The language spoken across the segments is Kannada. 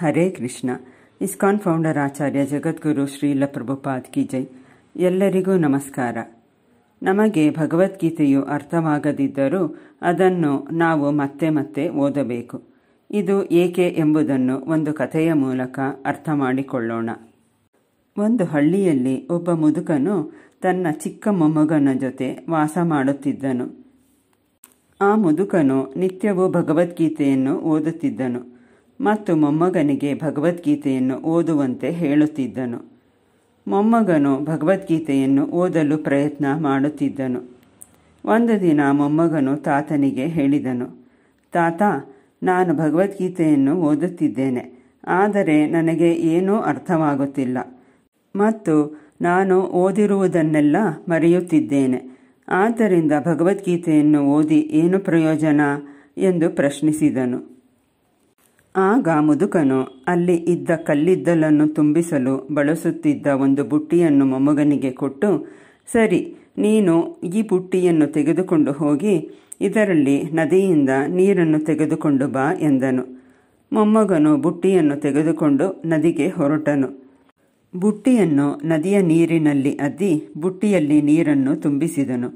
ಹರೇ ಕೃಷ್ಣ ಇಸ್ಕಾನ್ ಫೌಂಡರ್ ಆಚಾರ್ಯ ಜಗದ್ಗುರು ಶ್ರೀಲ ಪ್ರಭುಪಾದ್ ಕಿ ಜೈ ಎಲ್ಲರಿಗೂ ನಮಸ್ಕಾರ ನಮಗೆ ಭಗವದ್ಗೀತೆಯು ಅರ್ಥವಾಗದಿದ್ದರೂ ಅದನ್ನು ನಾವು ಮತ್ತೆ ಮತ್ತೆ ಓದಬೇಕು ಇದು ಏಕೆ ಎಂಬುದನ್ನು ಒಂದು ಕಥೆಯ ಮೂಲಕ ಅರ್ಥ ಮಾಡಿಕೊಳ್ಳೋಣ ಒಂದು ಹಳ್ಳಿಯಲ್ಲಿ ಒಬ್ಬ ಮುದುಕನು ತನ್ನ ಚಿಕ್ಕ ಮೊಮ್ಮಗನ ಜೊತೆ ವಾಸ ಮಾಡುತ್ತಿದ್ದನು ಆ ಮುದುಕನು ನಿತ್ಯವೂ ಭಗವದ್ಗೀತೆಯನ್ನು ಓದುತ್ತಿದ್ದನು ಮತ್ತು ಮೊಮ್ಮಗನಿಗೆ ಭಗವದ್ಗೀತೆಯನ್ನು ಓದುವಂತೆ ಹೇಳುತ್ತಿದ್ದನು ಮೊಮ್ಮಗನು ಭಗವದ್ಗೀತೆಯನ್ನು ಓದಲು ಪ್ರಯತ್ನ ಮಾಡುತ್ತಿದ್ದನು ಒಂದು ದಿನ ಮೊಮ್ಮಗನು ತಾತನಿಗೆ ಹೇಳಿದನು ತಾತ ನಾನು ಭಗವದ್ಗೀತೆಯನ್ನು ಓದುತ್ತಿದ್ದೇನೆ ಆದರೆ ನನಗೆ ಏನೂ ಅರ್ಥವಾಗುತ್ತಿಲ್ಲ ಮತ್ತು ನಾನು ಓದಿರುವುದನ್ನೆಲ್ಲ ಮರೆಯುತ್ತಿದ್ದೇನೆ ಆದ್ದರಿಂದ ಭಗವದ್ಗೀತೆಯನ್ನು ಓದಿ ಏನು ಪ್ರಯೋಜನ ಎಂದು ಪ್ರಶ್ನಿಸಿದನು ಆಗ ಮುದುಕನು ಅಲ್ಲಿ ಇದ್ದ ಕಲ್ಲಿದ್ದಲನ್ನು ತುಂಬಿಸಲು ಬಳಸುತ್ತಿದ್ದ ಒಂದು ಬುಟ್ಟಿಯನ್ನು ಮೊಮ್ಮಗನಿಗೆ ಕೊಟ್ಟು ಸರಿ ನೀನು ಈ ಬುಟ್ಟಿಯನ್ನು ತೆಗೆದುಕೊಂಡು ಹೋಗಿ ಇದರಲ್ಲಿ ನದಿಯಿಂದ ನೀರನ್ನು ತೆಗೆದುಕೊಂಡು ಬಾ ಎಂದನು ಮೊಮ್ಮಗನು ಬುಟ್ಟಿಯನ್ನು ತೆಗೆದುಕೊಂಡು ನದಿಗೆ ಹೊರಟನು ಬುಟ್ಟಿಯನ್ನು ನದಿಯ ನೀರಿನಲ್ಲಿ ಅದ್ದಿ ಬುಟ್ಟಿಯಲ್ಲಿ ನೀರನ್ನು ತುಂಬಿಸಿದನು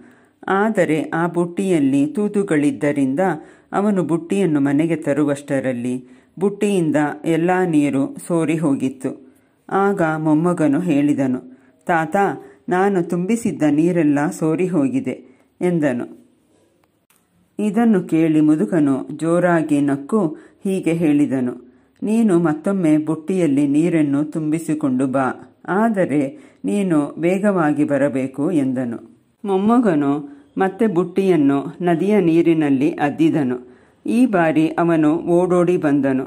ಆದರೆ ಆ ಬುಟ್ಟಿಯಲ್ಲಿ ತೂತುಗಳಿದ್ದರಿಂದ ಅವನು ಬುಟ್ಟಿಯನ್ನು ಮನೆಗೆ ತರುವಷ್ಟರಲ್ಲಿ ಬುಟ್ಟಿಯಿಂದ ಎಲ್ಲ ನೀರು ಸೋರಿ ಹೋಗಿತ್ತು ಆಗ ಮೊಮ್ಮಗನು ಹೇಳಿದನು ತಾತ ನಾನು ತುಂಬಿಸಿದ್ದ ನೀರೆಲ್ಲ ಸೋರಿ ಹೋಗಿದೆ ಎಂದನು ಇದನ್ನು ಕೇಳಿ ಮುದುಕನು ಜೋರಾಗಿ ನಕ್ಕು ಹೀಗೆ ಹೇಳಿದನು ನೀನು ಮತ್ತೊಮ್ಮೆ ಬುಟ್ಟಿಯಲ್ಲಿ ನೀರನ್ನು ತುಂಬಿಸಿಕೊಂಡು ಬಾ ಆದರೆ ನೀನು ವೇಗವಾಗಿ ಬರಬೇಕು ಎಂದನು ಮೊಮ್ಮಗನು ಮತ್ತೆ ಬುಟ್ಟಿಯನ್ನು ನದಿಯ ನೀರಿನಲ್ಲಿ ಅದ್ದಿದನು ಈ ಬಾರಿ ಅವನು ಓಡೋಡಿ ಬಂದನು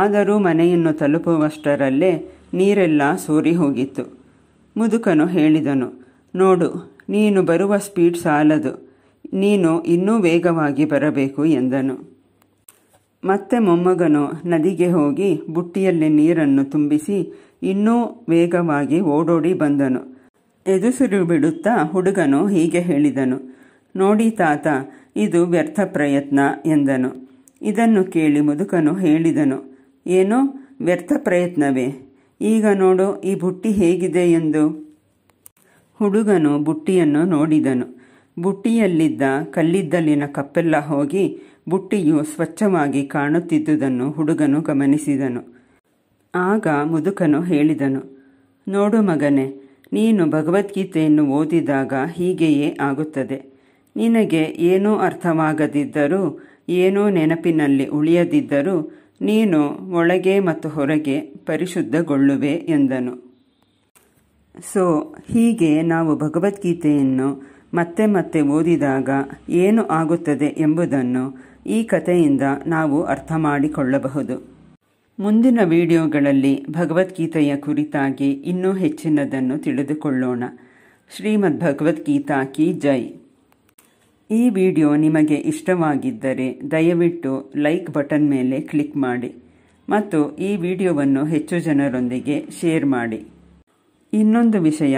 ಆದರೂ ಮನೆಯನ್ನು ತಲುಪುವಷ್ಟರಲ್ಲೇ ನೀರೆಲ್ಲ ಸೋರಿ ಹೋಗಿತ್ತು ಮುದುಕನು ಹೇಳಿದನು ನೋಡು ನೀನು ಬರುವ ಸ್ಪೀಡ್ ಸಾಲದು ನೀನು ಇನ್ನೂ ವೇಗವಾಗಿ ಬರಬೇಕು ಎಂದನು ಮತ್ತೆ ಮೊಮ್ಮಗನು ನದಿಗೆ ಹೋಗಿ ಬುಟ್ಟಿಯಲ್ಲಿ ನೀರನ್ನು ತುಂಬಿಸಿ ಇನ್ನೂ ವೇಗವಾಗಿ ಓಡೋಡಿ ಬಂದನು ಎದುಸಿರು ಬಿಡುತ್ತಾ ಹುಡುಗನು ಹೀಗೆ ಹೇಳಿದನು ನೋಡಿ ತಾತ ಇದು ವ್ಯರ್ಥ ಪ್ರಯತ್ನ ಎಂದನು ಇದನ್ನು ಕೇಳಿ ಮುದುಕನು ಹೇಳಿದನು ಏನೋ ವ್ಯರ್ಥ ಪ್ರಯತ್ನವೇ ಈಗ ನೋಡು ಈ ಬುಟ್ಟಿ ಹೇಗಿದೆ ಎಂದು ಹುಡುಗನು ಬುಟ್ಟಿಯನ್ನು ನೋಡಿದನು ಬುಟ್ಟಿಯಲ್ಲಿದ್ದ ಕಲ್ಲಿದ್ದಲಿನ ಕಪ್ಪೆಲ್ಲ ಹೋಗಿ ಬುಟ್ಟಿಯು ಸ್ವಚ್ಛವಾಗಿ ಕಾಣುತ್ತಿದ್ದುದನ್ನು ಹುಡುಗನು ಗಮನಿಸಿದನು ಆಗ ಮುದುಕನು ಹೇಳಿದನು ನೋಡು ಮಗನೇ ನೀನು ಭಗವದ್ಗೀತೆಯನ್ನು ಓದಿದಾಗ ಹೀಗೆಯೇ ಆಗುತ್ತದೆ ನಿನಗೆ ಏನೂ ಅರ್ಥವಾಗದಿದ್ದರೂ ಏನೂ ನೆನಪಿನಲ್ಲಿ ಉಳಿಯದಿದ್ದರೂ ನೀನು ಒಳಗೆ ಮತ್ತು ಹೊರಗೆ ಪರಿಶುದ್ಧಗೊಳ್ಳುವೆ ಎಂದನು ಸೊ ಹೀಗೆ ನಾವು ಭಗವದ್ಗೀತೆಯನ್ನು ಮತ್ತೆ ಮತ್ತೆ ಓದಿದಾಗ ಏನು ಆಗುತ್ತದೆ ಎಂಬುದನ್ನು ಈ ಕಥೆಯಿಂದ ನಾವು ಅರ್ಥ ಮಾಡಿಕೊಳ್ಳಬಹುದು ಮುಂದಿನ ವಿಡಿಯೋಗಳಲ್ಲಿ ಭಗವದ್ಗೀತೆಯ ಕುರಿತಾಗಿ ಇನ್ನೂ ಹೆಚ್ಚಿನದನ್ನು ತಿಳಿದುಕೊಳ್ಳೋಣ ಶ್ರೀಮದ್ ಭಗವದ್ಗೀತಾ ಕಿ ಜೈ ಈ ವಿಡಿಯೋ ನಿಮಗೆ ಇಷ್ಟವಾಗಿದ್ದರೆ ದಯವಿಟ್ಟು ಲೈಕ್ ಬಟನ್ ಮೇಲೆ ಕ್ಲಿಕ್ ಮಾಡಿ ಮತ್ತು ಈ ವಿಡಿಯೋವನ್ನು ಹೆಚ್ಚು ಜನರೊಂದಿಗೆ ಶೇರ್ ಮಾಡಿ ಇನ್ನೊಂದು ವಿಷಯ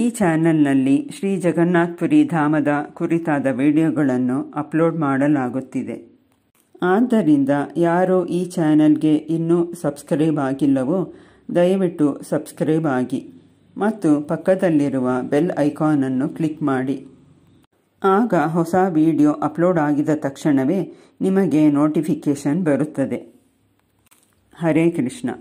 ಈ ಚಾನೆಲ್ನಲ್ಲಿ ಶ್ರೀ ಜಗನ್ನಾಥ್ಪುರಿ ಧಾಮದ ಕುರಿತಾದ ವಿಡಿಯೋಗಳನ್ನು ಅಪ್ಲೋಡ್ ಮಾಡಲಾಗುತ್ತಿದೆ ಆದ್ದರಿಂದ ಯಾರು ಈ ಚಾನೆಲ್ಗೆ ಇನ್ನೂ ಸಬ್ಸ್ಕ್ರೈಬ್ ಆಗಿಲ್ಲವೋ ದಯವಿಟ್ಟು ಸಬ್ಸ್ಕ್ರೈಬ್ ಆಗಿ ಮತ್ತು ಪಕ್ಕದಲ್ಲಿರುವ ಬೆಲ್ ಐಕಾನನ್ನು ಕ್ಲಿಕ್ ಮಾಡಿ ಆಗ ಹೊಸ ವಿಡಿಯೋ ಅಪ್ಲೋಡ್ ಆಗಿದ ತಕ್ಷಣವೇ ನಿಮಗೆ ನೋಟಿಫಿಕೇಷನ್ ಬರುತ್ತದೆ ಹರೇ ಕೃಷ್ಣ